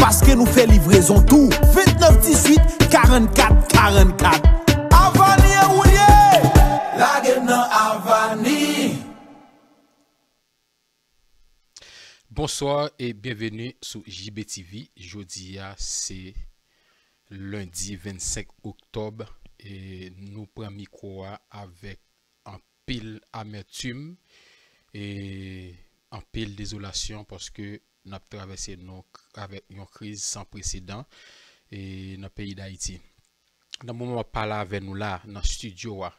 Paske nou fe livrezon tou 8, 9, 10, 8, 44, 44 Avani e mounye La gen nan Avani Bonsoir e bienveni sou JB TV Jodi ya ah, se lundi 25 oktob E nou prami kwa ah, avek an pil amertume E an pil dizolasyon Paske nap travesye nok avè yon kriz san precedan e nan peyi da iti. Nan moun mwa pala avè nou la, nan studio wa,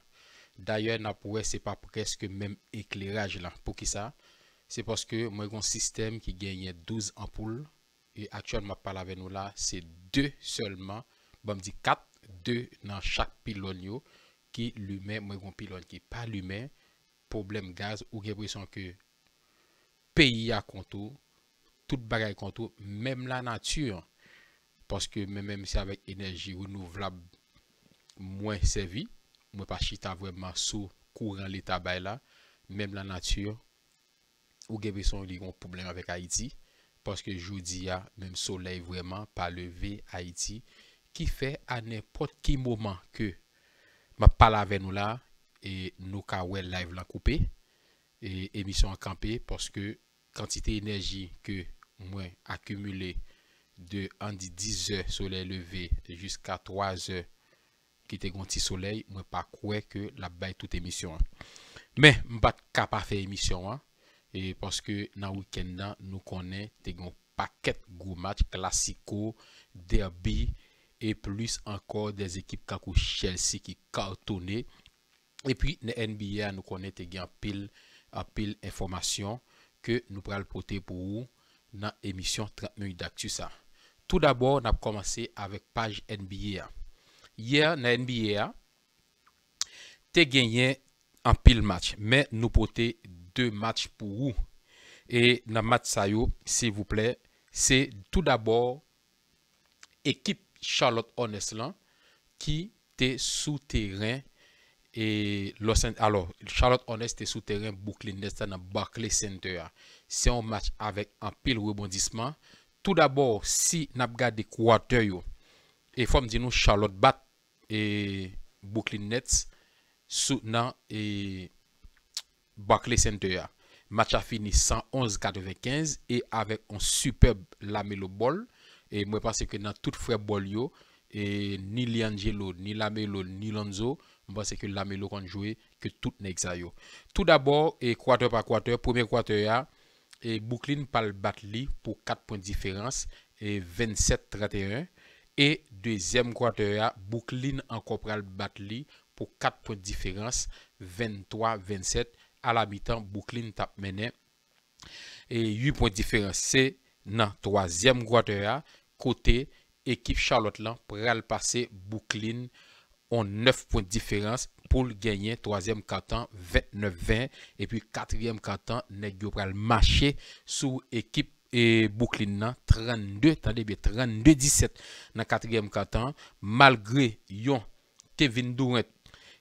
daye nan pou wè se pa pou kèske mèm ekleraj la, pou ki sa, se poske mwen yon sistem ki genye 12 ampoule, e aktyon mwa pala avè nou la, se 2 seulement, bom di 4, 2 nan chak pilon yo, ki lume mwen yon pilon ki palume, problem gaz, ou genpwè son ke peyi a kontou, tout bagay kontou, mèm la natyur, poske mèm mèm si avèk enerji ou nou vlab mwen sevi, mwen pa chita vwèmman sou kouran lè tabay la, mèm la natyur, ou gebe son li goun poublem avèk Haiti, poske joudiya mèm sole vwèmman pa leve Haiti, ki fè anè potki mwoman ke mwen pal avè nou la, nou ka wè live la koupe, emisyon akampe, poske kantite enerji ke Mwen akumule de an di 10 e solen leve Juska 3 e ki te kon ti solen Mwen pa kwe ke la bay tout emisyon Men mbat ka pa fe emisyon E poske nan wiken dan nou konen Te kon paket goumatch klasiko Derbi E plus ankor de ekip kako Chelsea ki kartone E pi ne NBA nou konen te gen pil A pil informasyon Ke nou pral pote pou ou dans l'émission 30 minutes d'actu ça. Tout d'abord, on a commencé avec page NBA. Hier, dans NBA, tu as gagné un pile match, mais nous porté deux matchs pour vous. Et dans le match, s'il vous plaît, c'est tout d'abord équipe Charlotte Honestland qui était souterrain et alors Charlotte Hornets terrain souterrain Brooklyn Nets dans Barclays Center Se yon match avèk an pil wèbondisman. Tout d'abord, si nap gade kouatè yo. E fòm di nou Charlotte Bat et Brooklyn Nets. Sout nan et Barclay Center ya. Match a fini 111-95. E avèk an superb lame lo bol. E mwen pase ke nan tout fwe bol yo. E ni Liangelo, ni lame lo, ni Lonzo. Mwen pase ke lame lo konjouye ke tout nek zay yo. Tout d'abord, kouatè e pa kouatè, poumè kouatè yo ya. E boukline pal bat li pou 4 point diferans e 27-31. E dezyem gwa teya boukline an kopral bat li pou 4 point diferans 23-27 al abitan boukline tap mene. E 8 point diferans se nan toazyem gwa teya kote ekip Charlotte lan pral pase boukline on 9 point diferans. pour gagner troisième carton 29-20 et puis quatrième carton nèg pral marché sous équipe et Brooklyn 32 32 17 dans quatrième carton malgré yon Kevin Durant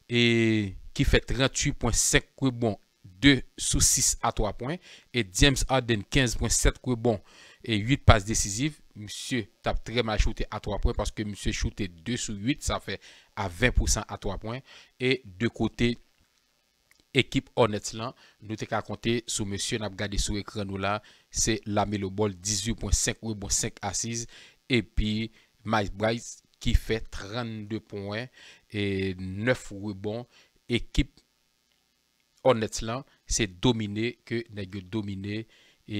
et qui fait 38.5 rebonds 2 sous 6 à 3 points et James Harden 15.7 rebonds et 8 passes décisives monsieur tape très mal shooté à 3 points parce que monsieur shooté 2 sous 8 ça fait A 20% a 3 pwen. E de kote ekip honet lan. Nou te ka konte sou monsiou nap gade sou ekran nou la. Se la me lo bol 18.5 ou bon 5 a 6. E pi Mike Bryce ki fe 32 pwen. E 9 ou bon. Ekip honet lan. Se domine ke negyo domine. E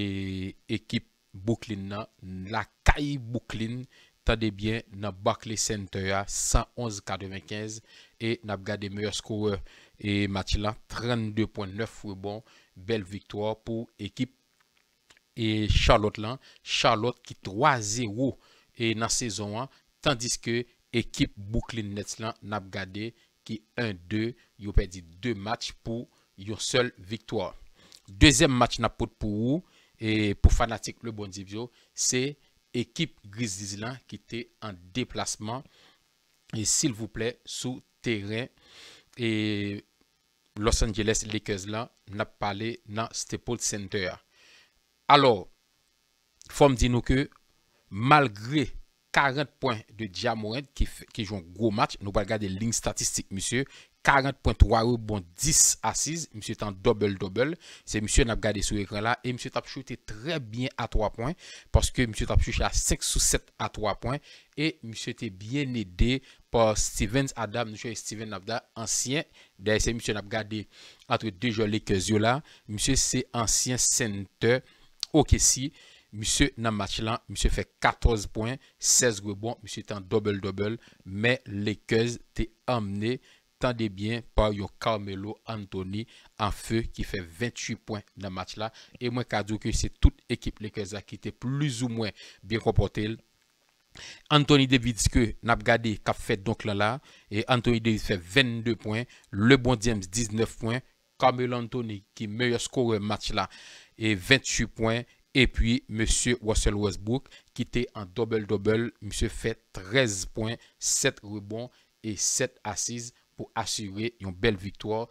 ekip boukline nan. La kay boukline. Tadebyen nan Bakli Sentoya 111-95. E nan ap gade meyo skouwe. E mati lan 32.9 ou bon. Bel viktoua pou ekip. E Charlotte lan. Charlotte ki 3-0. E nan sezon an. Tandis ke ekip Bouklin Nets lan nan ap gade. Ki 1-2. Yo pe di 2 mati pou yo sel viktoua. Dezem mati nan pot pou ou. E pou fanatik le bon divyo. Se Mbappé. équipe Grizzlies qui était en déplacement. Et s'il vous plaît, sous terrain. Et Los Angeles Lakers là, n'a parlé dans Staples Center. Alors, faut me dire que malgré 40 points de Diamond qui, jouent un gros match, nous allons regarder les lignes statistiques, monsieur, 40.3 rebond 10 assises. Monsieur est en double-double. C'est monsieur n'a gardé sur l'écran là. Et monsieur Tapchou shooté très bien à 3 points. Parce que monsieur Tapchou shooté à 5 sous 7 à 3 points. Et monsieur était bien aidé par Steven Adam. Monsieur Steven Nabda, ancien. D'ailleurs, c'est monsieur n'a gardé entre deux joueurs les là. Monsieur c'est ancien center. Ok, si. Monsieur, dans le match là, monsieur fait 14 points, 16 rebonds. Monsieur est en double-double. Mais les t'es amené des bien par yo Carmelo Anthony en feu qui fait 28 points dans match là. Et moi, je que c'est toute équipe qui était plus ou moins bien comportée. Anthony Davis que n'a gardé qu'a fait donc là là et Anthony Davis fait 22 points, le bon James 19 points, Carmelo Anthony qui meilleur score match là et 28 points et puis monsieur Russell Westbrook qui était en double double, monsieur fait 13 points, 7 rebonds et 7 assises pou asywe yon bel vitwa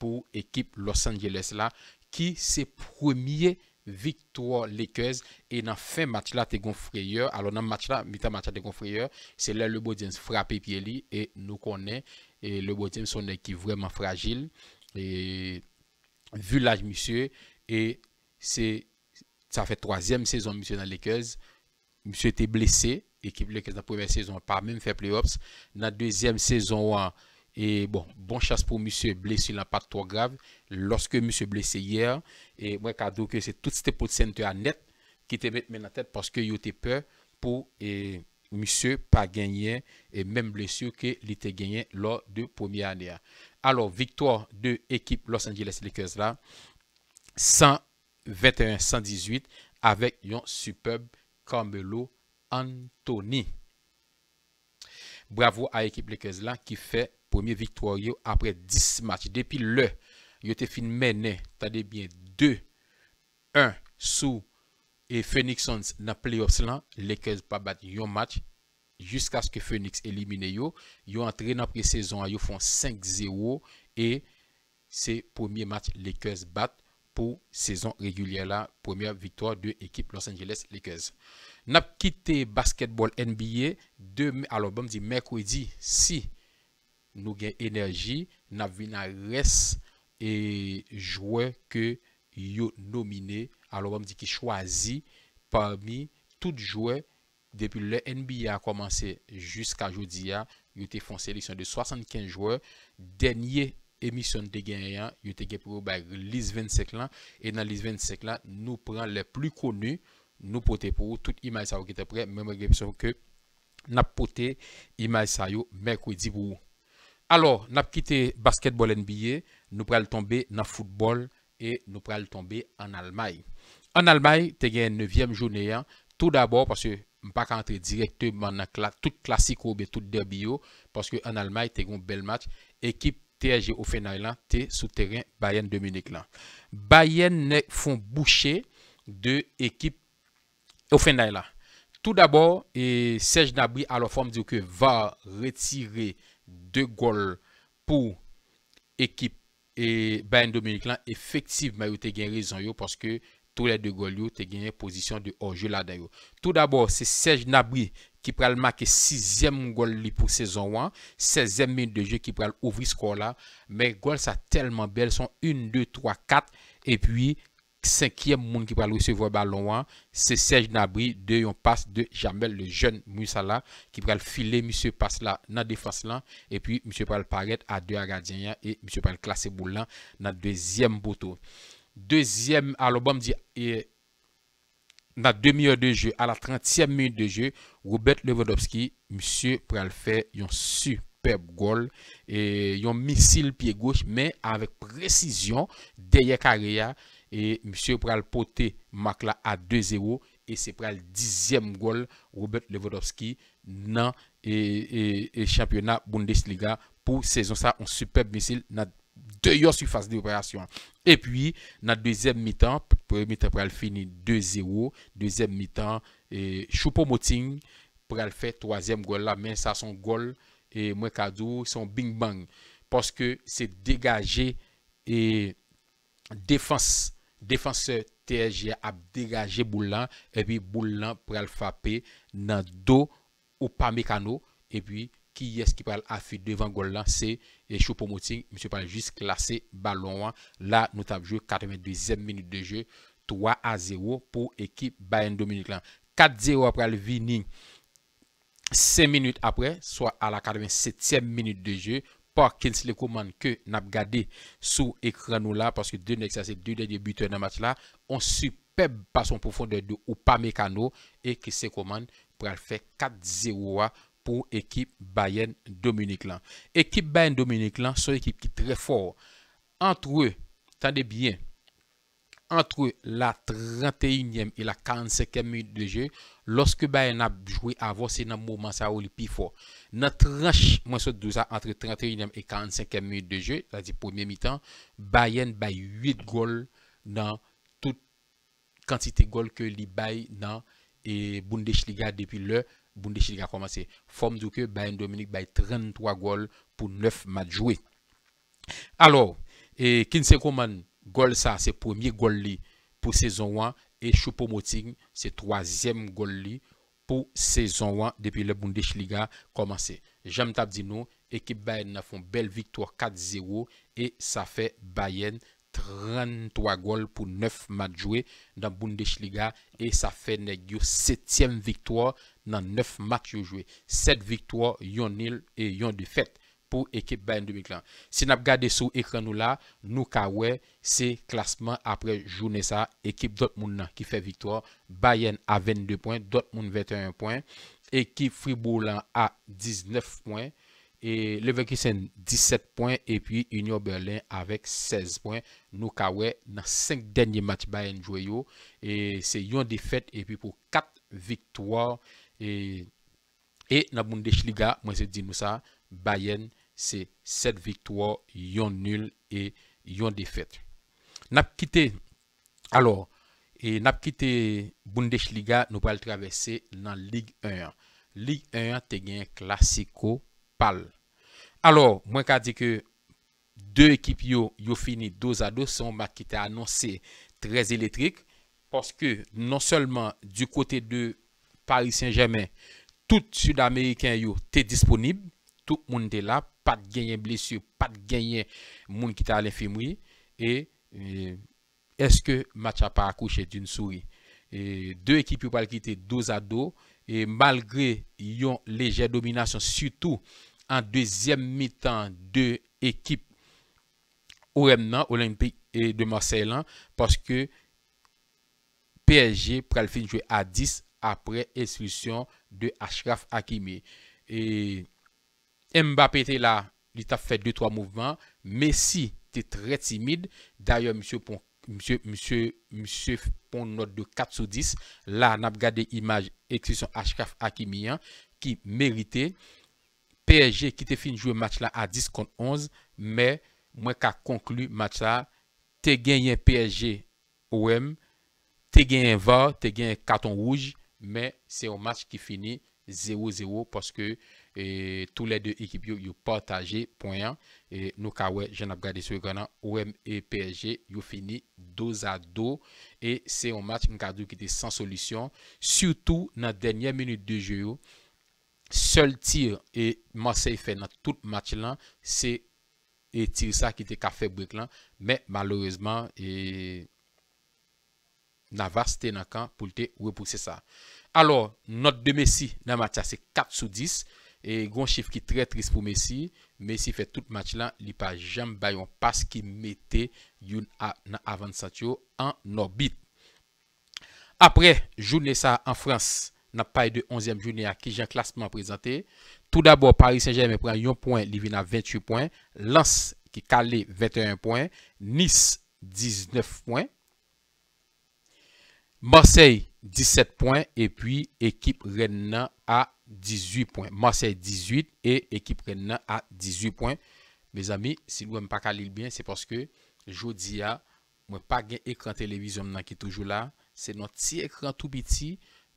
pou ekip Los Angeles la ki se premiye vitwa Leköz e nan fe match la te gonfreyye alo nan match la, mi ta match la te gonfreyye se le Lebo James frape piye li e nou konen, e Lebo James son ekip vreman fragil e vilaj misye e se sa fe troazem sezon misye nan Leköz misye te blese ekip Leköz nan premiye sezon pa men fe play-offs nan dezyem sezon an Et bon, bon chasse pour monsieur blessé, la n'a pas trop grave. Lorsque monsieur blessé hier, et moi, cadeau que c'est tout ce pot de net qui te met la tête parce que il était peur pour M. monsieur pas gagner et même blessure que il gagné lors de première année. Alors, victoire de l'équipe Los Angeles Lakers là, 121-118 avec un superbe Carmelo Anthony. Bravo à l'équipe Lakers là qui fait premier victoire après 10 matchs. Depuis le, il était fin mené, bien 2 1 sous et Phoenix Suns dans playoffs là, Lakers pas bat un match jusqu'à ce que Phoenix élimine yo, yo entré dans pré-saison, yo font 5-0 et c'est premier match Lakers battent pour saison régulière là, première victoire de l'équipe Los Angeles Lakers. N'a quitté basketball NBA demain alors bon dit mercredi si Nou gen enerji, nap vi nan res e jwè ke yo nomine. Alo wèm di ki chwazi parmi tout jwè, depi le NBA komanse jiska jodi ya, yo te fon seleksyon de 75 jwè, denye emisyon de gen yon, yo te gen pou wèk lise 25 lan, e nan lise 25 lan nou pran le plu konu, nou pote pou wèk tout imaj sa wèk te pre, mè mè gen pso ke nap pote imaj sa yo mèk wèk di pou wèk. Alors, nap ki te basketbol NBA, nou pral tombe nan foutbol e nou pral tombe an Almaye. An Almaye, te gen 9e jounen, tout d'abord, paske m pa kante direkte man nan tout klasiko be tout W, paske an Almaye, te gen bel match, ekip TRG Ofenay lan, te sou teren Bayen Dominik lan. Bayen ne fon boucher de ekip Ofenay lan. Tout d'abord, sej nabri alo fom diyo ke va retirer tout d'abord, sej nabri alo fom diyo ke va retirer Deux goals pour équipe et Bayern Dominique là effectivement il a gagné raison parce que tous les deux Gaulle ont gagné position de hors-jeu là d'ailleurs. Tout d'abord, c'est Serge Nabri qui prend le marquer 6e goal pour saison 1, 16e minute de jeu qui prend ouvrir ce score là, mais goal ça tellement belle sont 1 2 3 4 et puis cinquième monde qui va recevoir ballon, c'est Serge Nabri de yon passe de Jamel, le jeune Moussala, qui va filer monsieur passe là dans la défense là, et puis monsieur va paraître à deux gardiens et monsieur va classer boulan dans le deuxième poteau. Deuxième, à' dit, et, dans la demi-heure de jeu, à la 30e minute de jeu, Robert Lewandowski, monsieur le faire un superbe goal et un missile pied gauche, mais avec précision, derrière E msye pral pote mak la a 2-0. E se pral dizem gol. Robert Lewodowski nan e, e, e championat Bundesliga. Po sezon sa an superb misil nan deyo su fase de operasyon. E pi nan dizem mi tan. Pral fini 2-0. Dizem mi tan. E Choupo Moutin pral fe twazem gol la. Men sa son gol. E Mwakadou son bing bang. Poske se degaje e defans. défenseur TSG a dégagé Boulan et puis Boulan pour le frapper dans dos ou pas mécano et puis qui est-ce qui parle affût devant Golan c'est Choupo-Moting monsieur parle juste classé ballon là nous avons joué 82 e minute de jeu 3 à 0 pour équipe Bayern Dominique 4-0 après le Vini 5 minutes après, soit à la 87e minute de jeu qu'il le Coman que que pas sous sous écran là parce que deux sa deux deux derniers buteurs match match là on pas son profondeur de ou et et qui se pour pour faire 4-0 pour équipe Bayern Dominique là équipe Bayern Dominique une équipe équipe qui très fort. entre eux, tendez bien, entre la 31e et la 45e minute de jeu, lorsque Bayern a joué avant, c'est dans le moment ça où le plus fort. la tranche, entre la entre 31e et 45e minute de jeu, c'est-à-dire premier mi-temps, Bayern by 8 goals dans toute quantité de goals que a baille dans et Bundesliga depuis le Bundesliga a commencé. Forme de que Bayern Dominique baille 33 goals pour 9 matchs joués. Alors, et Kinsey comment Gol ça, c'est premier goal pour saison 1 et Choupo-Moting, c'est troisième goal pour saison 1 depuis le Bundesliga commencé. J'aime tap dit nous, équipe Bayern a fait une belle victoire 4-0 et ça fait Bayern 33 goals pour 9 matchs joués dans Bundesliga et ça fait Negio 7e victoire dans 9 matchs joués. 7 victoires, yon nil et yon défaite. Pou ekip bayen de mi klan. Si nap gade sou ekran nou la. Nou kawè se klasman apre jounè sa. Ekip dot moun nan ki fè victoire. Bayen a 22 poin. Dot moun 21 poin. Ekip Fribourg lan a 19 poin. E Leveki sen 17 poin. Et puis Union Berlin avèk 16 poin. Nou kawè nan 5 denye match bayen jwayo. Et se yon defèt. Et puis pou 4 victoire. Et nap moun de chliga. Mwen se di nou sa. Bayen jounè. Se 7 victwa, yon nul E yon defet Nap kite Alors, e nap kite Boundech Liga nou pal travesse Nan Ligue 1 Ligue 1 te gen klasiko pal Alors, mwen ka di ke De ekip yo Yo fini dos a dos, son ma kite Anonsi trez elektrik Poske, non selman Du kote de Paris Saint-Germain Tout sud-amerikan yo Te disponib, tout moun de lap pas de gagner blessure, pas de gagner monde qui t'a à l'infirmerie. Et, est-ce que match a pas accouché d'une souris? Et deux équipes qui quitter dos à dos. Et malgré une légère domination, surtout en deuxième mi-temps de équipe OMN, Olympique et de Marseille, parce que PSG pral fin jouer à 10 après expulsion de Ashraf Hakimi. Et Mbappé là, il t'a fait 2 trois mouvements. Messi es très timide. D'ailleurs, monsieur Pon, monsieur monsieur note de 4 sur 10. Là, n'a regardé image exception HKF Hakimi hein, qui méritait PSG qui te fini jouer match là à 10 contre 11, mais moi qui a conclu match là, as gagné PSG OM, t'es gagné VAR, as gagné carton rouge, mais c'est un match qui finit 0-0 parce que e tou le de ekip yo yu pataje poyen, e nou ka we jen ap gade sou yu konan, OM e PSG yu fini do za do e se yon mat yon kadou ki te san solisyon, sutou nan denye minute de jyo sol tir e mase yi fe nan tout mat lan se yi tir sa ki te ka fe brek lan, me malourezman e nan vaste nan kan pou te wepouse sa, alor not demesi nan mat ya se 4 sou 10 E yon chif ki tre tris pou Messi. Messi fe tout match lan li pa jam bayon. Pas ki mete yon avan satyo an orbit. Apre, jounen sa an Frans. Na paye de onzèm jounen a ki jan klasman prezante. Tout dabo Paris Saint-Germain pren yon poin li vina 28 poin. Lens ki kale 21 poin. Nice 19 poin. Marseille 17 poin. E pi ekip ren nan a avan. 18 pwen. Masey 18 e ekip ren nan a 18 pwen. Me zami, si nou an pa kalil bin, se pwoske, jodi a mwen pa gen ekran televizyon nan ki toujou la. Se nan ti ekran tou biti,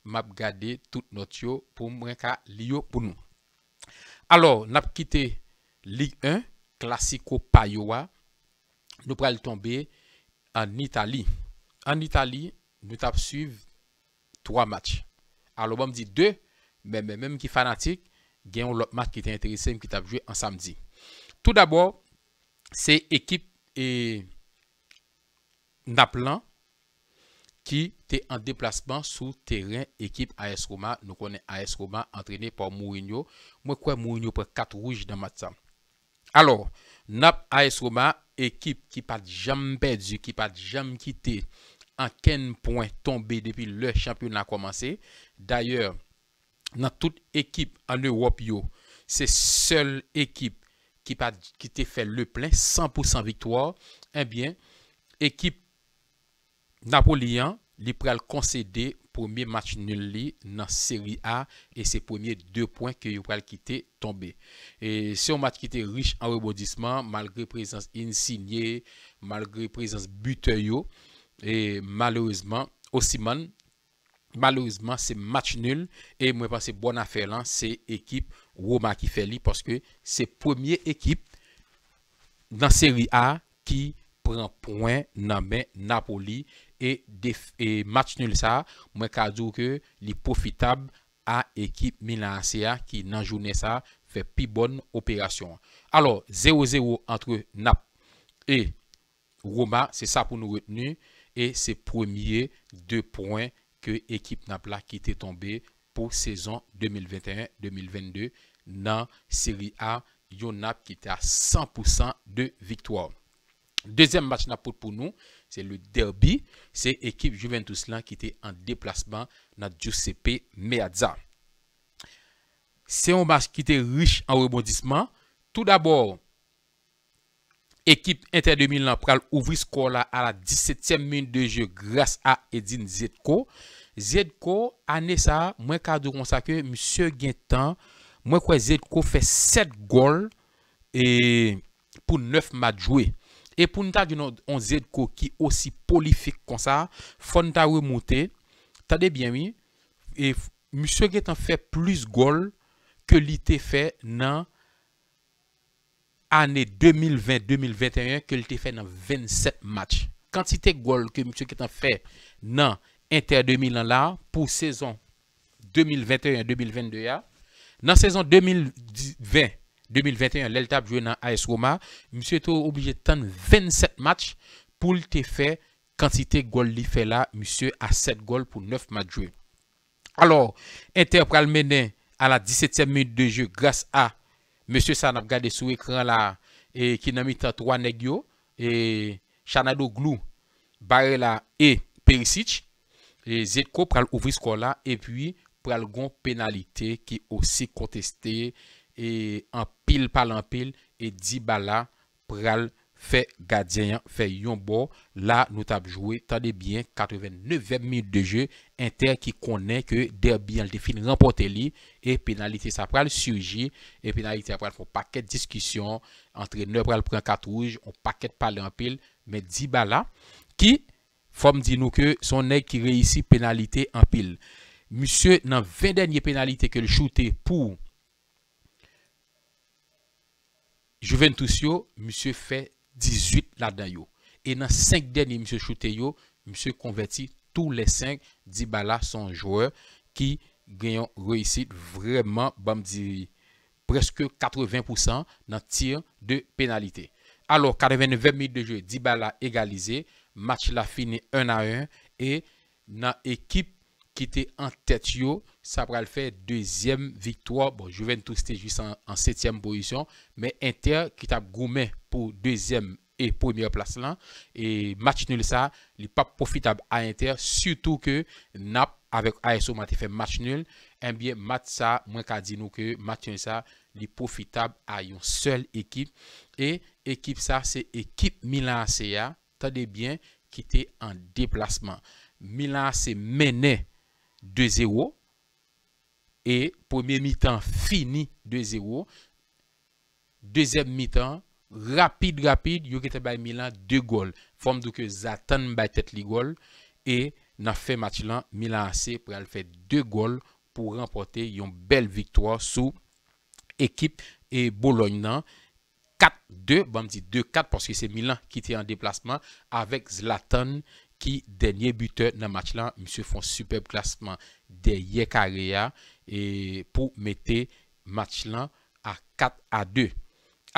map gade tout not yo pou mwen ka liyo pou nou. Alors, nap kite lig 1, klasiko payowa, nou pral tombe an Itali. An Itali, nou tap suive 3 match. Alo, bom di 2 mais même, même qui fanatique, il y un autre match qui était intéressé qui t'a joué en samedi. Tout d'abord, c'est l'équipe et Naplan qui était en déplacement sur terrain équipe AS Roma. Nous connaissons AS Roma entraîné par Mourinho. Moi, que Mourinho prend 4 rouges dans le match. Alors, Nap AS Roma, équipe qui n'a jamais perdu, qui n'a jamais quitté en quel point tombé depuis le championnat a commencé. D'ailleurs, nan tout ekip an Europe yo, se sol ekip ki pa ki te fe le plen, 100% victoire, e bien, ekip Napolyon li pral koncede premier match nul li nan seri A e se premier 2 points ki yo pral ki te tombe. Se yon match ki te riche an rebondisman, malgre prezans insigne, malgre prezans bute yo, malreusement, osimane, malorizman se match nul e mwen pa se bon a fe lan se ekip Roma ki fe li poske se premier ekip nan seri A ki pren point nan men Napoli e match nul sa mwen ka dyo ke li profitab a ekip Milan SEA ki nan jounen sa fe pi bon operasyon alo 0-0 entre Napoli e Roma se sa pou nou retenu e se premier 2 points ke ekip nap la ki te tombe pou sezon 2021-2022 nan seri A yon nap ki te a 100% de viktoar. Dezem match nap pot pou nou, se le derby, se ekip Juventus lan ki te an deplasman nan Giuseppe Meadza. Se yon match ki te rich an rebondisman, tout dabor, Ekip Inter 2000 lant pral ouvri sko la a la 17e min de je grase a Edin Zedko. Zedko ane sa mwen ka do konsa ke msye Gentan mwen kwa Zedko fe 7 gol pou 9 mat jwe. E pou nou ta di nou an Zedko ki osi polifik konsa, fon ta ou mwote, tade bien mi, msye Gentan fe plus gol ke li te fe nan Zedko. anè 2020-2021 ke li te fè nan 27 match. Kantite gol ke msè ketan fè nan Inter 2000 an la pou sezon 2021-2022 ya. Nan sezon 2020-2021 lèl tab jouè nan A.S. Roma, msè tou obje tan 27 match pou li te fè kantite gol li fè la msè a 7 gol pou 9 match jouè. Alors, Inter pral menè a la 17è minute de jouè grâs a Monsie sa nan gade sou ekran la, e ki nan mitan 3 negyo, e chanado glou bare la e perisich, e zedko pral ouvri sko la, e pwi pral gon penalite ki osi konteste, e anpil pal anpil, e di bala pral konteste. fè gadyen fè yon bo la nou tab jowe tade bien 89.000 de jè inter ki konen ke derby al defi nan pote li e penalite sa pral surji e penalite pral pou paket diskisyon entre 9 pral pran 4 ouj ou paket pale an pil ki fòm di nou ke sonè ki reisi penalite an pil msè nan 20 denye penalite ke l choute pou Jouven Touciou msè fè 18 la dayo. E nan 5 deni msè choute yo, msè konverti, tou les 5, Dibala son jwè, ki genyon reisit, vreman, bam di, preske 80%, nan tir de penalite. Alo, kadevene 20 mi de jwè, Dibala egalize, match la fini 1-1, e nan ekip, kitè an tèt yo, sa pral fè dèzyèm viktoa. Bon, jou ven tout stè jis an sètyèm bousyon, mè inter, kitè ap goumè pou dèzyèm e pòmyè plas lan. E match nul sa, li pa poufitab a inter, sütou ke nap avèk A.S.O. mati fè match nul, mbyè eh mat sa, mwen ka di nou ke, match nul sa, li poufitab a yon sèl ekip. E ekip sa, se ekip Milan Seya, tadebyen kitè an deplasman. Milan se mènen 2-0. Et premier mi-temps fini 2-0. Deuxième mi-temps, rapide, rapide, il y a Milan 2 goals forme do que Zatan bay tête li Et n'a fait match lan, Milan AC pral fait 2 goals pour remporter une belle victoire sous équipe et Bologne 4-2, bon, dit 2-4 parce que c'est Milan qui était en déplacement avec Zlatan Ki denye bute nan match lan, mi se fon superb klasman de Yekare ya. E pou mette match lan a 4-2.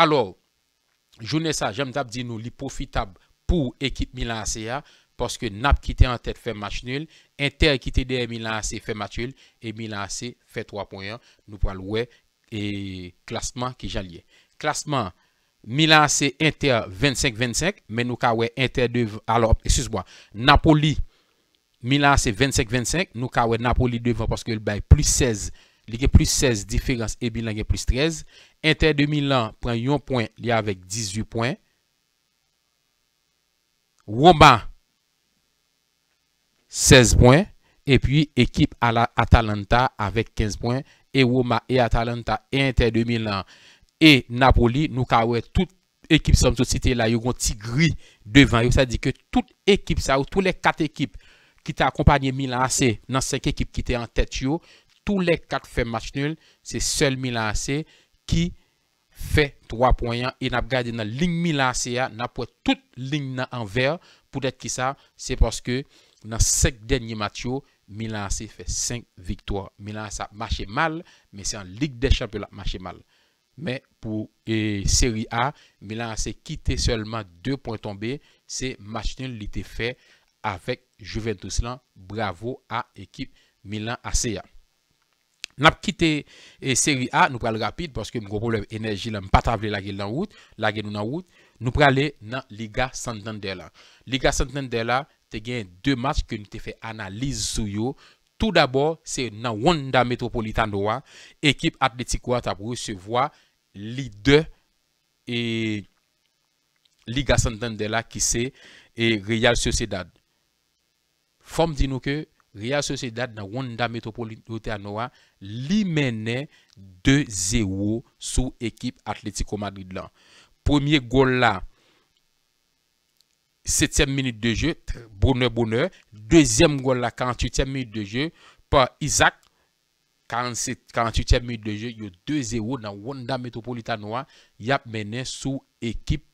Alors, jounen sa, jem tap di nou li profitab pou ekip Milansi ya. Poske nap ki te an tet fe match nul. Inter ki te de Milansi fe match nul. E Milansi fe 3-1. Nou pal wè e klasman ki jan liye. Klasman an. Milan se inter 25-25, men nou ka we inter 2-25, alop, esus mwa, Napoli, Milan se 25-25, nou ka we Napoli 2-25, poske l bay plus 16, li ge plus 16, diferans e bilan ge plus 13. Inter de Milan pren yon point, li avek 18 point. Womba, 16 point, epi ekip Atalanta avek 15 point, e Womba e Atalanta, e Inter de Milan, et Napoli nous avons toute équipe somme société là ils ont tigri devant ça dit que toute équipe ça tous les quatre équipes qui t'a accompagné Milan AC dans cinq équipes qui étaient en tête tous les quatre fait match nul c'est seul Milan AC qui fait 3 points et n'a gardé dans la ligne Milan AC n'a pas toute ligne en vert pour être qui ça c'est parce que dans cinq derniers matchs Milan AC fait cinq victoires Milan AC a marché mal mais c'est en Ligue des Champions a marché mal mais pour Serie Série A. Milan a quitté seulement deux points tombés. C'est match a été fait avec Juventus là. Bravo à l'équipe Milan AC. avons quitté la e, Série A, nous prenons rapide parce que mon problème énergie là, pas la gueule dans route, la guerre dans route. Nous prenons dans Liga Santander La Liga Santander là, te gagné deux matchs que nous avons fait analyse sur Tout d'abord, c'est dans Wanda Metropolitano, équipe Atletico se recevoir leader et Liga Santander là qui c'est et Real Sociedad. Forme dit nous que Real Sociedad dans Wanda Metropolitano li 2-0 sous l'équipe Atletico Madrid Premier goal là 7e minute de jeu, bonheur, bonheur. Deuxième goal, là, 48e minute de jeu, par Isaac 48e minute de jeu, il y a 2-0 dans Wanda Metropolitanoa. Hein. Il y a mené sous équipe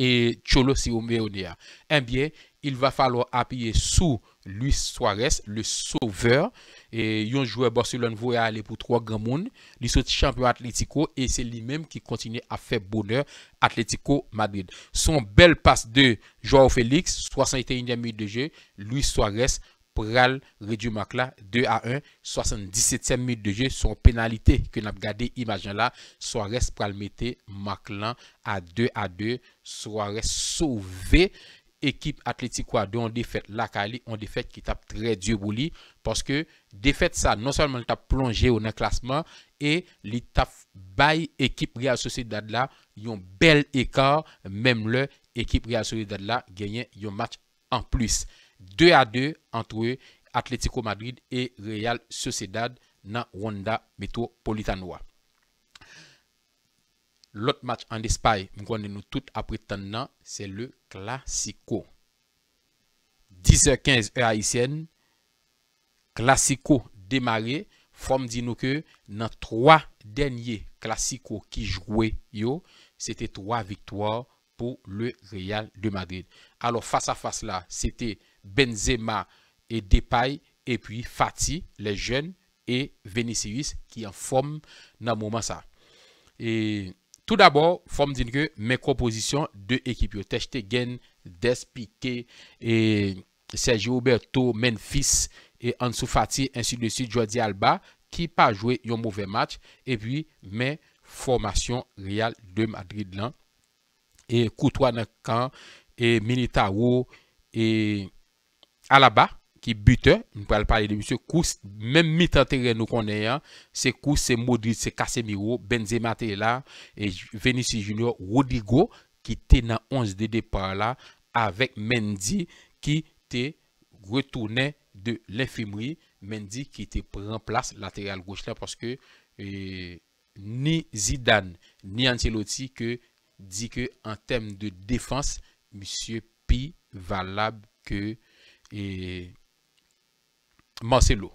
et Cholo Odea. Eh bien, il va falloir appuyer sous Luis Suarez, le sauveur. Et un joueur Barcelone voulait aller pour trois grands mondes. Il est champion Atletico. et c'est lui-même qui continue à faire bonheur Atlético Madrid. Son bel passe de Joao Félix, 61e minute de jeu, Luis Suarez pral réduit Macla 2 à 1 77e minute de jeu son pénalité que n'a gardé image là Suarez pral mettre Macla à 2 à 2 Suarez sauvé équipe Atlético on en défaite la Cali On défaite qui tape très dur pour lui parce que défaite ça non seulement tape plongé au classement et li tape bail équipe Real Sociedad là un bel écart même le équipe Real Sociedad là gagne un match en plus 2-2 antre Atletico Madrid e Real Sociedad nan Ronda Metropolitanoa. Lot match an despay, mkwande nou tout apretan nan, se le Klasiko. 10h15 e Aysen, Klasiko demare, fom di nou ke nan 3 denye Klasiko ki jwe yo, se te 3 viktor pou le Real de Madrid. Alors, fasa-fasa la, se te Benzema e Depay e puis Fati, le jen e Venisivis ki an form nan mouman sa. E tout d'abord, form din ke men kompozisyon de ekip yo. Tejte Gen, Des Piqué e Sergi Roberto, Menfis e Ansou Fati et ainsi de suite, Joadi Alba ki pa jwe yon mouvè match e puis men formasyon real de Madrid lan. E koutouan nan kan e Militao e A la ba, ki bute, mwen pal pale de msye Kous, menm mitan teren nou konen ya, se Kous, se Moudrid, se Kasemiro, Benzema te la, venisi junior, Rodigo, ki te nan 11 de depan la, avek Mendy, ki te retoune de l'infimri, Mendy ki te pren plas lateral goch la, poske euh, ni Zidane, ni Ancelotti, ki di ke an tem de defans, msye pi valab ke et Marcelo.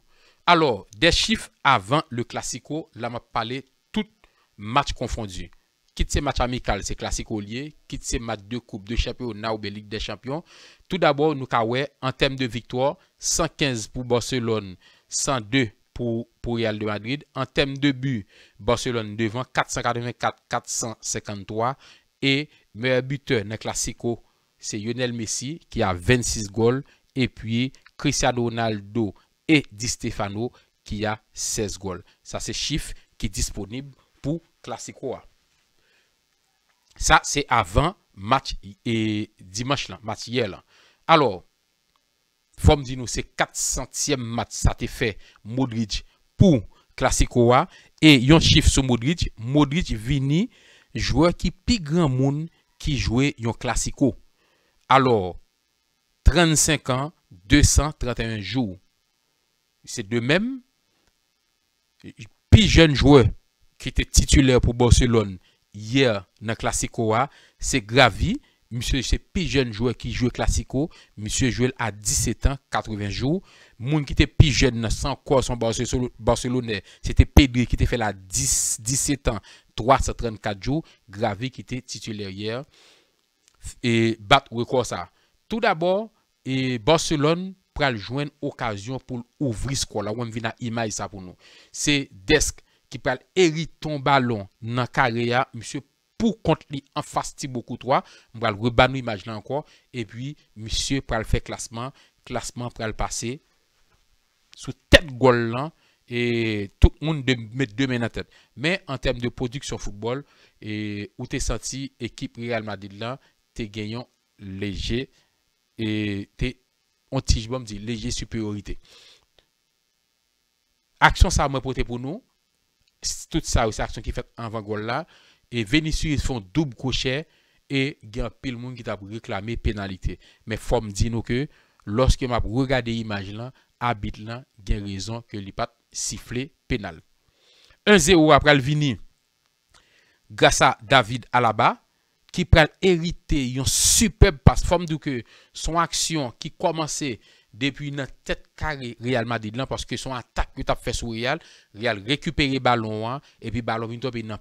Alors, des chiffres avant le Classico, là, m'a parlé tout match confondu. Quitte ces matchs amicaux, c'est Classico lié, quitte ces matchs de Coupe de Championnat ou de Ligue des Champions. Tout d'abord, nous avons, en termes de victoire, 115 pour Barcelone, 102 pour, pour Real de Madrid. En termes de but, Barcelone devant 484-453. Et meilleur buteur dans Classico, c'est Lionel Messi qui a 26 goals et puis, Cristiano Ronaldo et Di Stefano qui a 16 goals. Ça, c'est chiffre qui est disponible pour Classico Ça, c'est avant match et dimanche, là, match hier. Là. Alors, forme dit nous, c'est 400e match Ça te fait Modric pour Classico. Et le yon chiffre sur Modric Modric vini qui est plus grand moun qui a yon Classico. Alors 35 ans, 231 jours. C'est de même, plus jeune joueur qui était titulaire pour Barcelone hier dans Classico c'est Gravi. Monsieur, c'est plus jeune joueur qui joue Classico. Monsieur Joël à 17 ans, 80 jours. Moun qui était plus jeune, sans quoi son Barcelonais, c'était Pedri qui était fait à 17 ans, 334 jours. Gravi qui était titulaire hier. Et battre record ça. Tout d'abord, E Barcelon pral jwen okasyon pou l'ouvri skwa. La wèm vi nan imay sa pou nou. Se desk ki pral eri ton balon nan kareya. Monsye pou kontli an fasti bou koutwa. Mpral rebanou imaj nan kwa. E pi monsye pral fe klasman. Klasman pral pase. Sou tet gol lan. E tout moun de met demen an tet. Men an tem de prodiksyon fokbol. E, ou te santi ekip real madid lan. Te genyon leje ekip. E te ontijbom di leje superiorite Aksyon sa mwen pote pou nou Tout sa ou se aksyon ki fet an van gol la E veni sou yon fon dub kouche E gen pil moun ki tap reklame penalite Me fom di nou ke Lorske map regade imaj lan Abit lan gen rezon ke li pat sifle penal 1-0 apre alvini Grasa David Alaba qui pral hériter une superbe passe forme de que son action qui commençait depuis une tête carrée Real Madrid là parce que son attaque que t'a fait sur Real Real le ballon et puis ballon vient tomber dans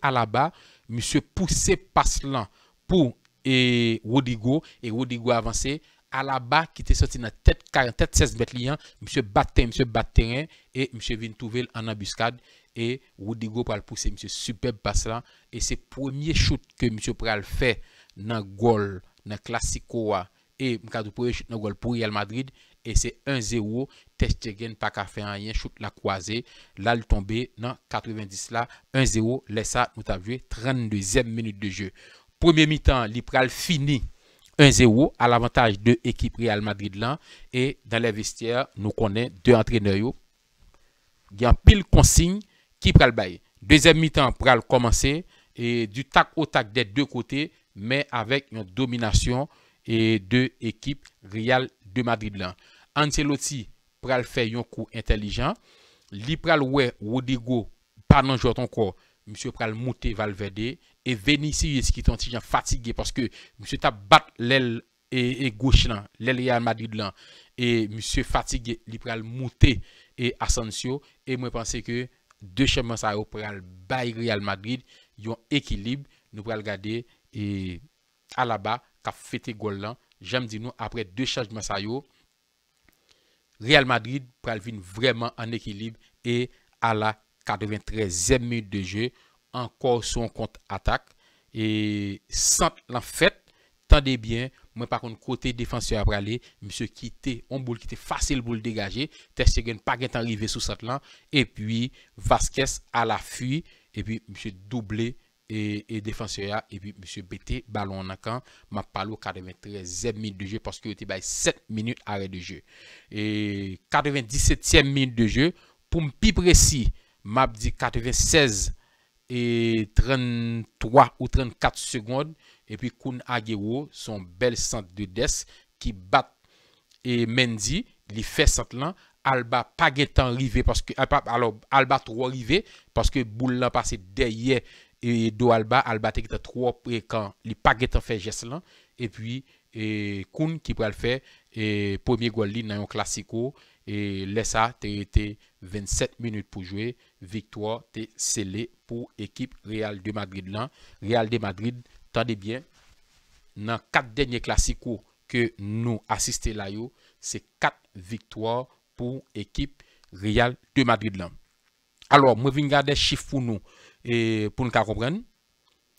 à la bas monsieur pousser passe là pour et Rodrigo et Rodrigo avancé à la bas qui était sorti dans tête 40 tête 16 mètres liant monsieur batte monsieur batte et monsieur vient en embuscade et Rodrigo pral pousser monsieur superbe passe et c'est premier shoot que monsieur pral fait dans goal dans classico et dans pour Real Madrid et c'est 1-0 Testegen pas fait rien shoot la croisée là il tombé dans 90 là 1-0 laisse ça nous t'a 32e minute de jeu premier mi-temps il pral fini 1-0 à l'avantage de l'équipe Real Madrid là et dans les vestiaires nous connaissons deux entraîneurs Il qui ont pile consigne ki pral baye. Dezem mi tan pral komanse, e du tak o tak de de kote, me avèk yon dominasyon e de ekip rial de Madrid lan. Anse loti, pral fè yon kou intelijan. Li pral wè ou de go, panan jò ton kò, msè pral moutè val vède, e veni si yon skitantijan fatigè, paske msè ta bat lèl e gouch lan, lèl rial Madrid lan, e msè fatigè, li pral moutè e asansyo, e mwen panse ke deux changements ça pour bail Real Madrid ont équilibre nous pourrons regarder et à la bas qu'a fêté gol j'aime dire nous après deux changements ça Real Madrid pral vraiment en équilibre et à la 93e minute de jeu encore son contre attaque et sans l'en fait tendez bien Mwen pa kon kote defanseya prale, msye kite, on boule kite, fasil boule degaje. Teste gen, pa gen tanrive sou sat lan. E pi, Vasquez a la fui, e pi msye doble, e defanseya, e pi msye bete, balon nakan. Mwen palo kadeven trezem minute de je, porske yo te baye set minute are de je. E kadeven disetem minute de je, pou mpi presi, mwen ap di kateven sez e trenn twa ou trenn kat segonde. E pi koun Aguero, son bel sant de Des, ki bat menzi, li fe sant lan, alba pa getan rive, alba tro rive, paske bou lan pase deye, e do alba, alba te getan tro prekan, li pa getan fe jes lan, e pi koun ki pral fe, e pomiye gol li nan yon klasiko, e lesa te ete 27 minute pou jwe, victwa te sele pou ekip Real de Madrid lan, Real de Madrid, Tande bien, nan kat denye klasiko ke nou asiste la yo, se kat viktor pou ekip Real de Madrid lan. Alo, mwen vin gade chif pou nou, e, pou nou ka kompren.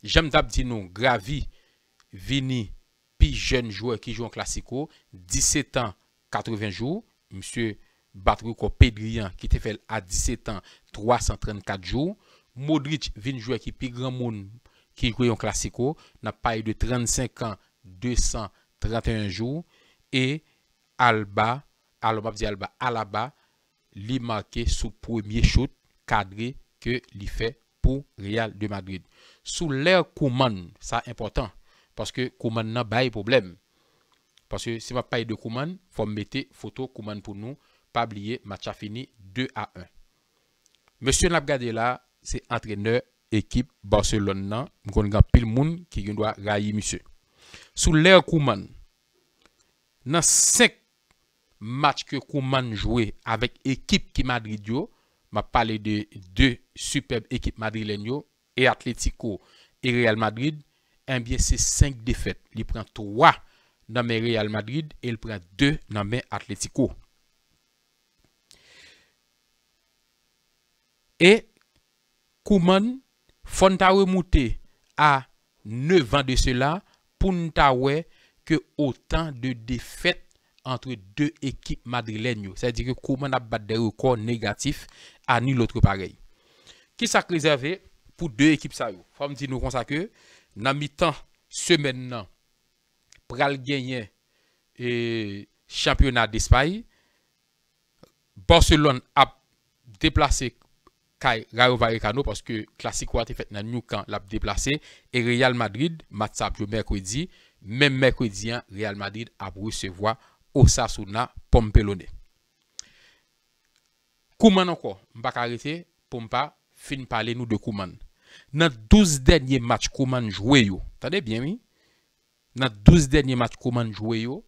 Jem dabdi nou, Gravi vini pi jen jouè ki joun klasiko, 17 an 80 jou. Mse Batruko Pedrian ki te fel a 17 an 334 jou. Modric vini jouè ki pi gran moun klasiko. qui un Classico n'a pas eu de 35 ans, 231 jours. Et Alba, Alba, Alba, Alaba, l'a marqué sous premier shoot cadré que l'a fait pour Real de Madrid. Sous l'air Kouman, ça important. Parce que Kouman n'a pas de problème. Parce que si pas eu de Kouman, faut mettre photo Kouman pour nous. Pas oublier, match a fini 2 à 1. Monsieur Nabgadela, c'est entraîneur ekip Barcelon nan, mkon gen pil moun, ki gen doa rayi misyo. Sou lèr kouman, nan sek matj ke kouman jwe, avèk ekip ki Madrid yo, ma pale de, de superb ekip Madrid len yo, e Atletico, e Real Madrid, enbyen eh se 5 defet, li pran 3, nanmen Real Madrid, el pran 2, nanmen Atletico. E kouman, Fonta remonter à 9 ans de cela pour nous que autant de défaites entre deux équipes madrilènes. C'est-à-dire que comment on a battu des records négatifs à nul autre pareil. Qui s'est réservé pour deux équipes ça faut me dire nous comme ça que dans mi-temps, semaine, pral gagner et championnat d'Espagne. Barcelone a déplacé Rayo varicano parce que classique a fait dans New quand l'a déplacé et Real Madrid match ça mercredi même mercredi hein, Real Madrid a recevoir Osasuna Pompelone. Kouman encore, m'pa arrêter pour pas fin parler nous de Kouman. Dans 12 derniers matchs Kouman joué yo. Attendez bien oui. Dans 12 derniers matchs Kouman joué yo.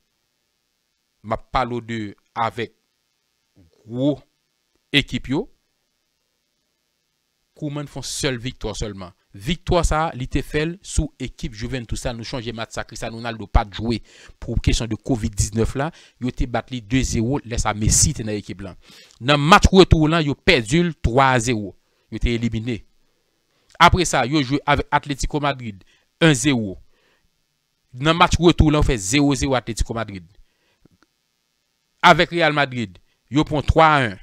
M'a parlé de avec gros équipe yo Kouman fons sel viktor selman. Viktor sa, li te fel sou ekip Juventus sa. Nou chanje mat sa. Christa Nounal nou pa jowe pou kesyon de COVID-19 la. Yo te bat li 2-0. Lè sa mesi te nan ekip lan. Nan mat kouwe tou lan, yo pedul 3-0. Yo te elimine. Apre sa, yo jowe atletiko Madrid 1-0. Nan mat kouwe tou lan, yo fè 0-0 atletiko Madrid. Awek Real Madrid, yo pon 3-1.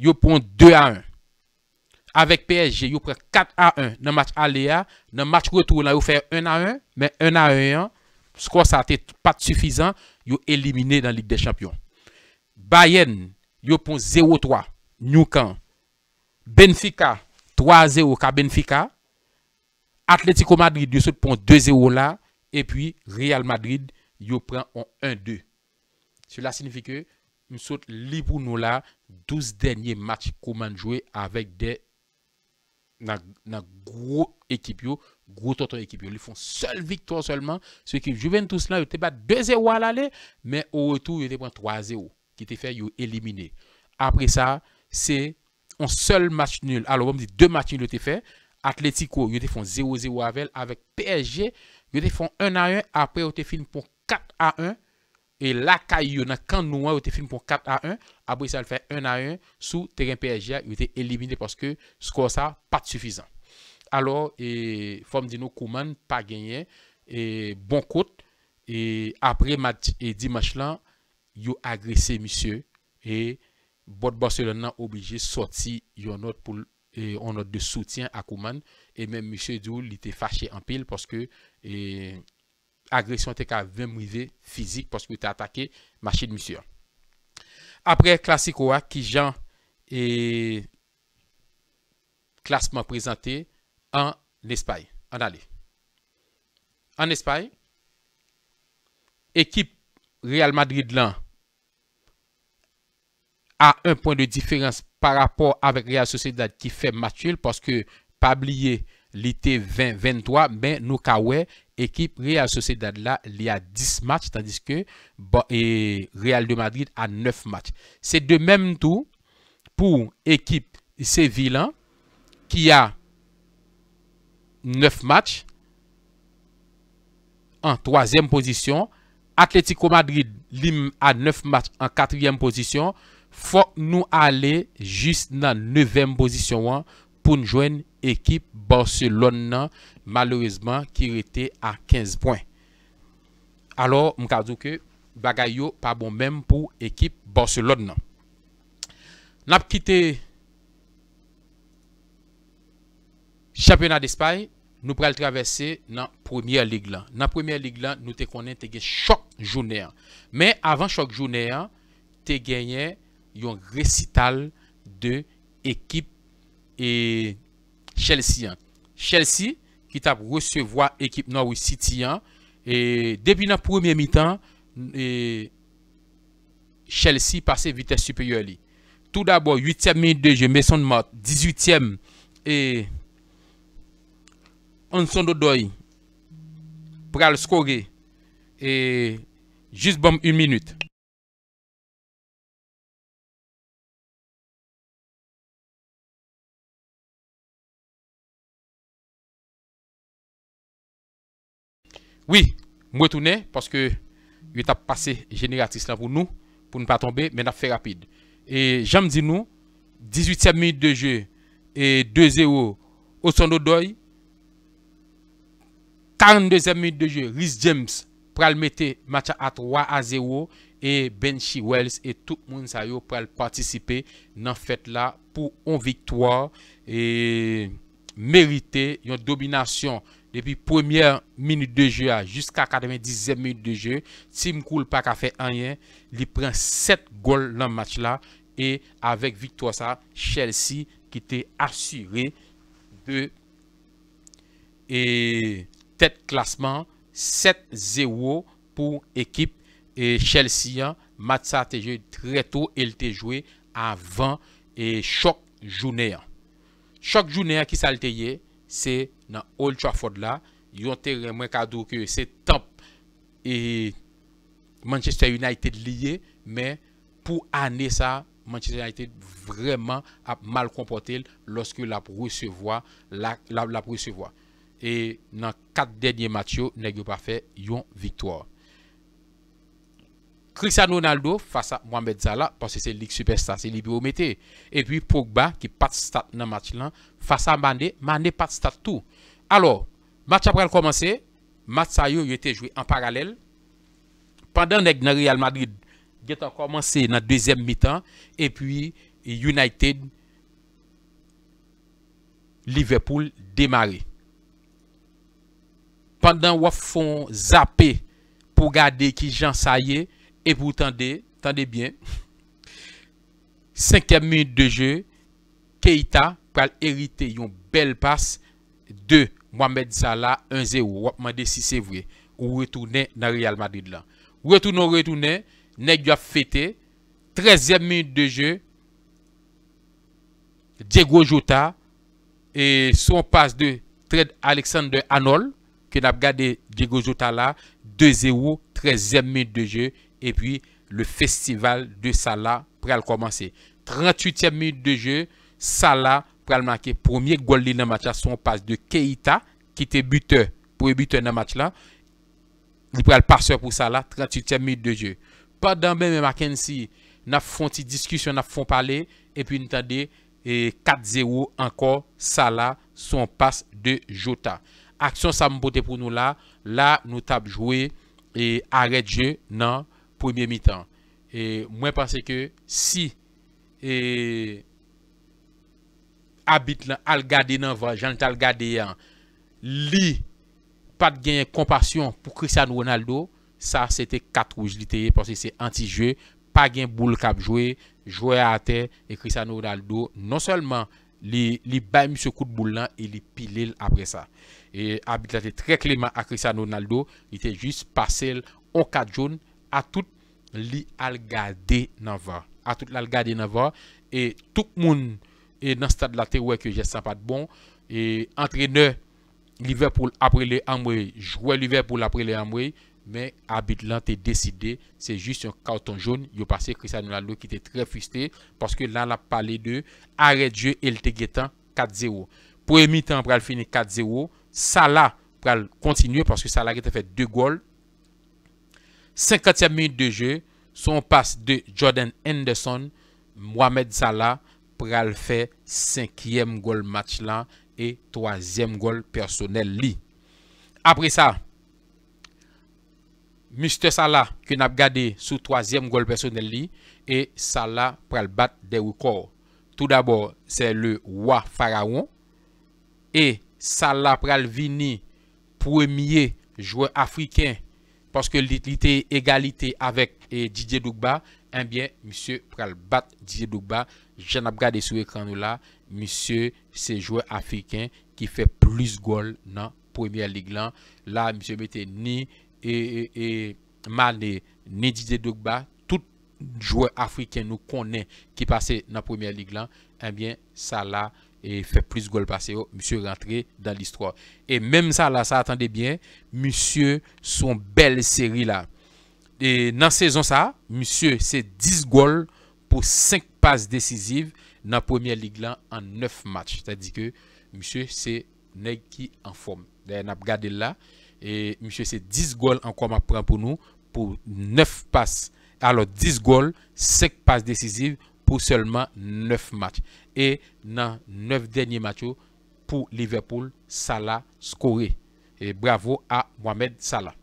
Yo pon 2-1. avec PSG, ils pris 4 à 1 dans le match aléa. Dans le match retour, ils fait 1 à 1, mais 1 à 1, score ça n'était pas suffisant, ils éliminé dans la Ligue des Champions. Bayern, ils pris 0-3, Newcastle. Benfica, 3-0 contre Benfica. Atletico Madrid, ils pris 2-0 là. Et puis, Real Madrid, ils pris 1-2. Cela signifie que nous sommes libres pour nous là 12 derniers matchs qu'on a joué avec des dans la gros équipe, yo, gros toto équipe yo. Li fon sol viktor Juventus là, yo te 2-0 à l'aller, mais au retour, il y a 3-0, Qui te fait éliminer. Après ça, c'est un seul match nul, Alors, on dit 2 matchs nul Atletico yo te fait 0-0 avec, Avec PSG yo te fait 1-1, Après, ils ont fin 4-1, et la quand dans avons noir était fini pour 4 à 1 après ça le fait 1 à 1 sous terrain PSG il était éliminé parce que score ça pas suffisant alors et forme dit nous Kouman pas gagné et bon côté. et après match et dimanche là yo agressé monsieur et Bot Barcelone est obligé sorti sortir note pour on note de soutien à Kouman et même monsieur il était fâché en pile parce que et agression était qu'à 20 physique parce que tu as attaqué machine monsieur. Après classique qui Jean et classement présenté en Espagne. En aller. En Espagne, équipe Real Madrid là a un point de différence par rapport avec Real société qui fait match parce que pas l'été 2023, mais nous kawé équipe Real Sociedad il y a 10 matchs tandis que et Real de Madrid a 9 matchs. C'est de même tout pour l'équipe Séville qui a 9 matchs en troisième position. Atletico Madrid lim à 9 matchs en quatrième position. Faut nous aller juste dans 9e position hein, pour nous joindre équipe Barcelone, malheureusement, qui était à 15 points. Alors, je dis que bagayo pas bon même pour équipe Barcelone. N'a quitté championnat d'Espagne, nous le traverser dans première ligue dans la première ligue nous te connaît te choc journée. Mais avant choc journée, te gagné un récital de équipe et Chelsea. Hein. Chelsea qui t'a recevoir équipe Norwich City. Hein. Et depuis la première mi-temps, Chelsea passait vitesse supérieure. Tout d'abord, 8e minute de jeu, Mason Mart, 18e et Anson Dodoy, Pral scorer. Et juste bon une minute. Oui, je retourne parce que je tape passé génératrice là pour nous, pour ne pas tomber, mais on a fait rapide. Et j'aime dire nous, 18e minute de jeu et 2-0 au son d'Odoy. 42e minute de jeu, Rhys James pral mettre match à 3 à 0 et Benji Wells et tout le monde pour yo pral participer dans fête là pour une victoire et mériter une domination la première minute de jeu jusqu'à la 90e minute de jeu, Tim pas a un rien il prend 7 dans le match là et avec victoire, Chelsea qui était assuré de tête tête classement. 7-0 pour l'équipe. et Chelsea. Hein. Match ça été joué très tôt, il a été joué choc journée journée, journée. qui qui s'est Se nan Old Trafford la, yon terren mwen kado ke se tap e Manchester United liye, me pou ane sa, Manchester United vreman ap mal kompote lòske la prousevoa. E nan kat denye matyo, negyo pa fe yon viktor. Cristiano Ronaldo face à Mohamed Salah parce que c'est Ligue Superstar, c'est au mété Et puis Pogba qui pas de stat dans le match là face à Mané, Mané pas de stat tout. Alors, match après le commencer, match ça était joué en parallèle. Pendant que le Real Madrid a commencé dans deuxième mi-temps et puis United Liverpool démarré. Pendant qu'on font zapper pour garder qui Jean E pou tande, tande bien, 5e minute de je, Keita pral erite yon bel pas de Mohamed Zala, 1-0. Wap mwende si se vwe, ou wetoune nan Real Madrid lan. Ou wetoune ou wetoune, nek yon fete, 13e minute de je, Diego Jota, e son pas de Alexander Anol, ke nap gade Diego Jota la, 2-0, 13e minute de je, Epi, le festival de Sala pral komanse. 38e minute de je, Sala pral manke. Premier goal li nan match la, son pas de Keita, ki te bute. Pou e bute nan match la, li pral parse pou Sala, 38e minute de je. Padambe me manken si, na ffon ti diskusyon, na ffon pale, epi nou tade, 4-0 anko, Sala, son pas de Jota. Aksyon sa mpote pou nou la, la nou tab jwe, e arete je nan... premier mi-temps. Et moi, parce que si et habite al le Jean va, jan hein, pas de compassion pour Cristiano Ronaldo, ça c'était 4 rouges li parce que c'est anti-jeu, pas de boule cap jouer, jouer à terre et Cristiano Ronaldo non seulement li li ce ce coup de boule là et li pile après ça. Et habite était très clément à Cristiano Ronaldo, il était juste passé en 4 jaunes à tout li al gade le monde A tout le gade et va. et tout moun e nan stad la te wè ke jè sa pat bon. E entraîneur Liverpool après le Amway. Jouè Liverpool après le Amway. Men abit lan décidé c'est juste un carton jaune il a passé Cristiano Ronaldo était très frustré parce que là la parlé de Dieu et il te guettant 4-0. Premier temps a fini 4-0. Ça là pral parce que que Sala fait fait fait 2 goals. 50e minute de jeu, son passe de Jordan Henderson, Mohamed Salah pral fè 5e gol match lan, e 3e gol personel li. Apre sa, Mr. Salah kwen ap gade sou 3e gol personel li, e Salah pral bat de wikor. Tout d'abord, c'est le Roi Faraon, et Salah pral vini premier joueur afriken Paske li te egalite avek e, Didier Dugba, enbyen, eh msye, pral bat Didier Dugba, jen ap gade sou ekran nou la, msye, se jwè Afriken ki fe plus gol nan Premier League lan. La, msye, bete ni, e, e, e, ma ne Didier Dugba, tout jwè Afriken nou konen ki pase nan Premier League lan, enbyen, eh sa la... et fait plus de goal passé, oh, monsieur rentré dans l'histoire. Et même ça, là, ça attendait bien, monsieur, son belle série là. Et dans la saison ça, monsieur, c'est 10 goals pour 5 passes décisives dans la première ligue là en 9 matchs. C'est-à-dire que monsieur, c'est qui en forme. D'ailleurs, n'a regardé là et monsieur, c'est 10 goals encore m'a pour nous pour 9 passes. Alors 10 goals, 5 passes décisives pou selman 9 mat. E nan 9 denye mat yo, pou Liverpool, Salah skori. E bravo a Mohamed Salah.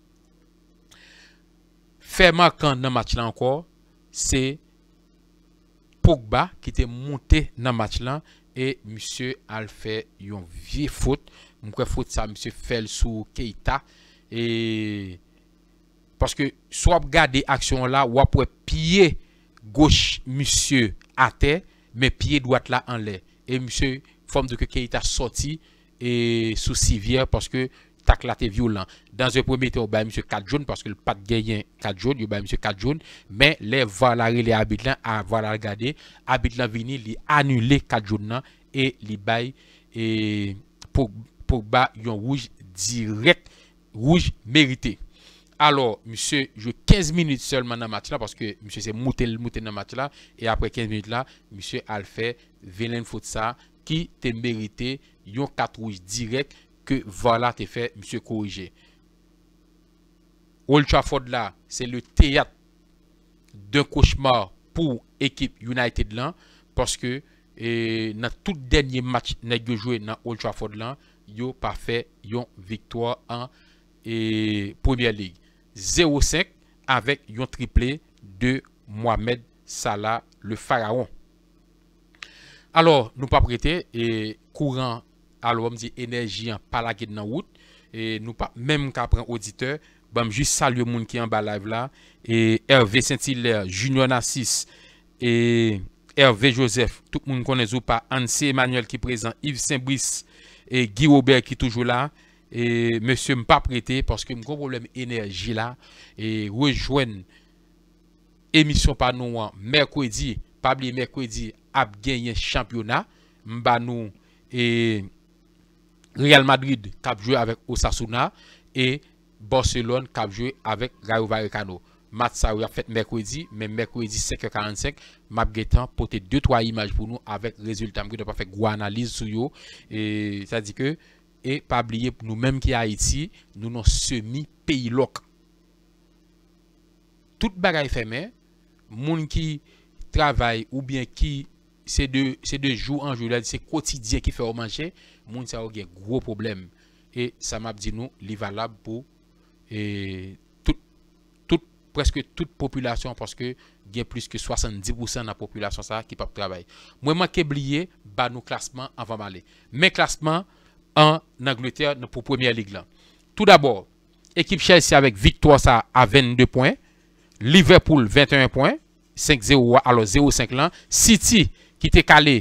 Fèman kan nan mat lan kò, se Pogba, ki te monte nan mat lan, e M. Alfe yon vie fote. M kè fote sa M. Felsou Keita. Paske swap gade aksyon la, wap wè pye gauche, monsieur, à terre, mais pied droite là en l'air. Et monsieur, forme de que Keita sorti et sous civière parce que tac là t'es violent. Dans un premier temps, bah, monsieur 4 jaunes parce que le pas de 4 jaunes, bah, monsieur 4 jaunes, mais les valari les habitants à voilà regarder, habitants vini il annuler 4 jaunes et il bail et pour pour bas yon rouge direct, rouge mérité. Alors, Monsieur jou 15 minutes seulement nan mati la, parce que Monsieur s'est mouté nan mati la, et après 15 minutes la, Monsieur a l'fait, Vélène Foutsa, qui te méritait yon 4-8 direct, que voilà te fait Monsieur Corrigé. Old Trafford la, c'est le théâtre d'un cauchemar pour l'équipe United lan, parce que, na tout dernier match na yon joué nan Old Trafford lan, yon pa fè yon victoire en Premier League. 0,5 avec un triplé de Mohamed Salah, le pharaon. Alors, nous pas prêter et courant, alors on dit énergie en pas la dans route et nous pas même qu'après auditeur, bam juste saluer monde qui en bas live là et Hervé Saint-Hilaire, Junior Nassis et Hervé Joseph, tout le monde connaît ou pas, Anse Emmanuel qui est présent, Yves Saint-Brice et Guy Robert qui est toujours là, Mese m pa prete Porske m kon problem enerji la E wejwen Emisyon pa nou an Merkwedi, pabli Merkwedi Ap genyen championa M ba nou e, Real Madrid kap jwe avèk Osasuna E Barcelon Kap jwe avèk Garou Varekano Mat sa ou ya fèt Merkwedi Men Merkwedi 5-45 M ap getan pote 2-3 imaj pou nou Avèk rezultat m ki dè pa fèk gwa analize sou yo E sa di ke E pa bliye nou menm ki Haiti, nou nou semi peyi lok. Tout bagay feme, moun ki travay ou bien ki se de jou anjou la, se kotidye ki fe o manje, moun se a ou gen gro problem. E sa map di nou li valab pou e, tout, tout, preske tout populasyon, preske gen plus ke 70% nan populasyon sa ki pap travay. Mwen man ke bliye, ba nou klasman avan bale. Men klasman... An Angleterre nan pou premier lig lan. Tout d'abord, ekip Chelsea avèk victoire sa a 22 poin. Liverpool, 21 poin. 5-0, alo 0-5 lan. City, ki te kale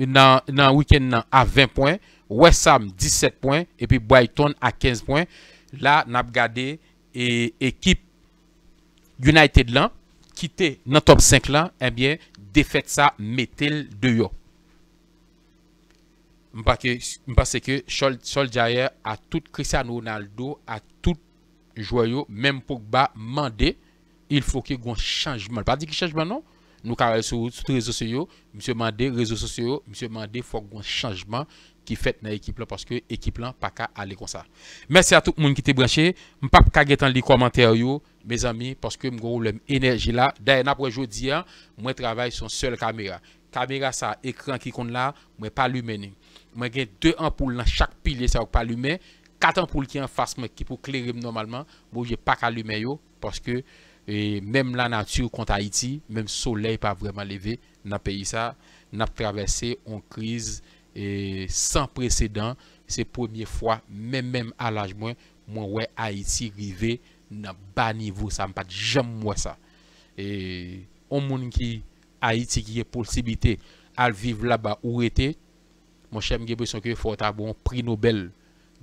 nan week-end nan a 20 poin. West Ham, 17 poin. Epi, Brighton a 15 poin. La, nap gade, ekip United lan ki te nan top 5 lan, en bien, defekte sa metel de yo. M pa se ke sol di ayer a tout Cristiano Ronaldo, a tout joyo, menm pouk ba mande, il fok ki gwen chanjman. Pa di ki chanjman nou? Nou karel sou tout rezo se yo, mse mande, rezo se yo, mse mande fok gwen chanjman ki fet nan ekip lan, porske ekip lan pa ka ale kon sa. Mersi a tout moun ki te branche, m pa pou kagetan li komentaryo, mè zami, porske m goun lèm enerji la. Da en apre jodi ya, mwen travay son sol kamera. Kamera sa, ekran ki kon la, mwen palu meni. Mwen gen 2 ampoule nan chak pile sa wak pa lume, 4 ampoule ki an fase mwen ki pou klerim normalman, mwen bon, jen pa ka lume yo, paske menm la natu konta Haiti, menm soley pa vreman leve, nan peyi sa, nan pravesse on kriz, san precedan, se premiye fwa, menm menm alaj mwen, mwen wè Haiti rive nan ba nivou sa, mwen pat jem mwen sa. On moun ki Haiti ki gen posibite, al viv la ba ou rete, Mwen chèm gebe sou kwe fò wè ta bon pri Nobel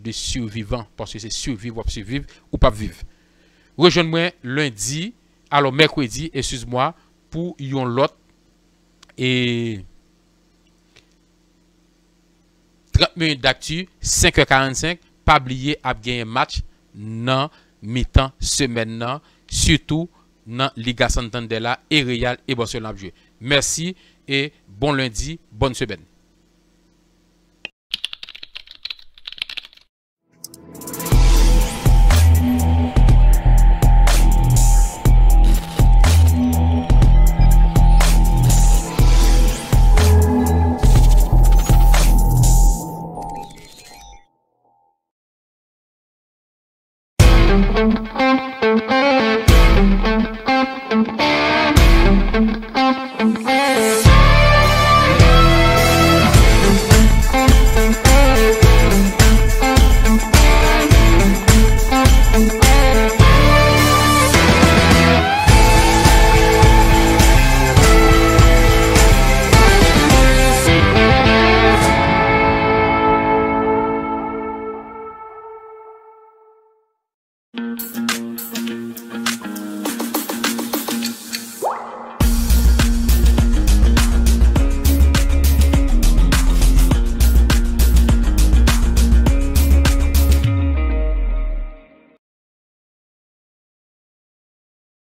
de sou vivan. Porsi se sou viv wèp sou viv ou pa viv. Rejon mwen lundi, alò mèkwèdi, esus mwa, pou yon lot. E 30 min dakti, 5h45, pa blye ap genye match nan mitan semen nan. Soutou nan Liga Santandela e Riyal e Bonsolabjwe. Mersi e bon lundi, bon semen.